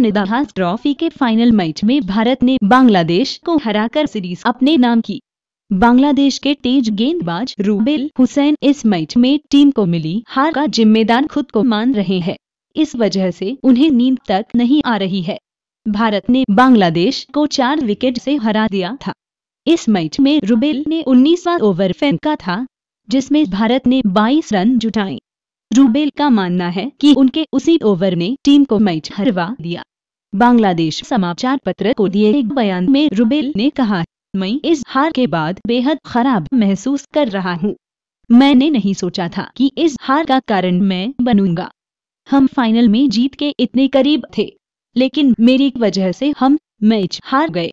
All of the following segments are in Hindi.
निदाहास ट्रॉफी के फाइनल मैच में भारत ने बांग्लादेश को हराकर सीरीज अपने नाम की बांग्लादेश के तेज गेंदबाज रूबेल हुसैन इस मैच में टीम को मिली हार का जिम्मेदार खुद को मान रहे हैं इस वजह से उन्हें नींद तक नहीं आ रही है भारत ने बांग्लादेश को चार विकेट से हरा दिया था इस मैच में रुबेल ने उन्नीसवा ओवर फेंका था जिसमें भारत ने 22 रन जुटाए रूबेल का मानना है कि उनके उसी ओवर ने टीम को मैच हरवा दिया बांग्लादेश समाचार पत्र को दिए एक बयान में रुबेल ने कहा मैं इस हार के बाद बेहद खराब महसूस कर रहा हूँ मैंने नहीं सोचा था कि इस हार का कारण मैं बनूंगा हम फाइनल में जीत के इतने करीब थे लेकिन मेरी वजह से हम मैच हार गए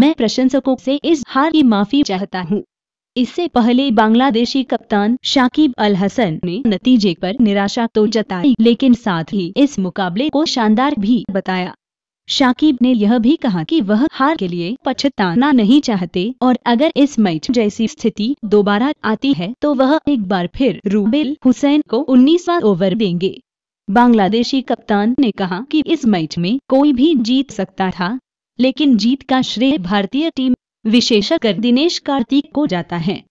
मैं प्रशंसकों से इस हार की माफी चाहता हूँ इससे पहले बांग्लादेशी कप्तान शाकिब अल हसन ने नतीजे पर निराशा तो जताई लेकिन साथ ही इस मुकाबले को शानदार भी बताया शाकिब ने यह भी कहा कि वह हार के लिए पछताना नहीं चाहते और अगर इस मैच जैसी स्थिति दोबारा आती है तो वह एक बार फिर रूबेल हुसैन को उन्नीसवा ओवर देंगे बांग्लादेशी कप्तान ने कहा कि इस मैच में कोई भी जीत सकता था लेकिन जीत का श्रेय भारतीय टीम विशेषकर दिनेश कार्तिक को जाता है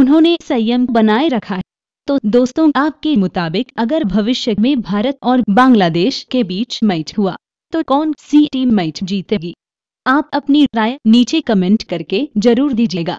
उन्होंने संयम बनाए रखा है तो दोस्तों आपके मुताबिक अगर भविष्य में भारत और बांग्लादेश के बीच मैच हुआ तो कौन सी टीम मैच जीतेगी आप अपनी राय नीचे कमेंट करके जरूर दीजिएगा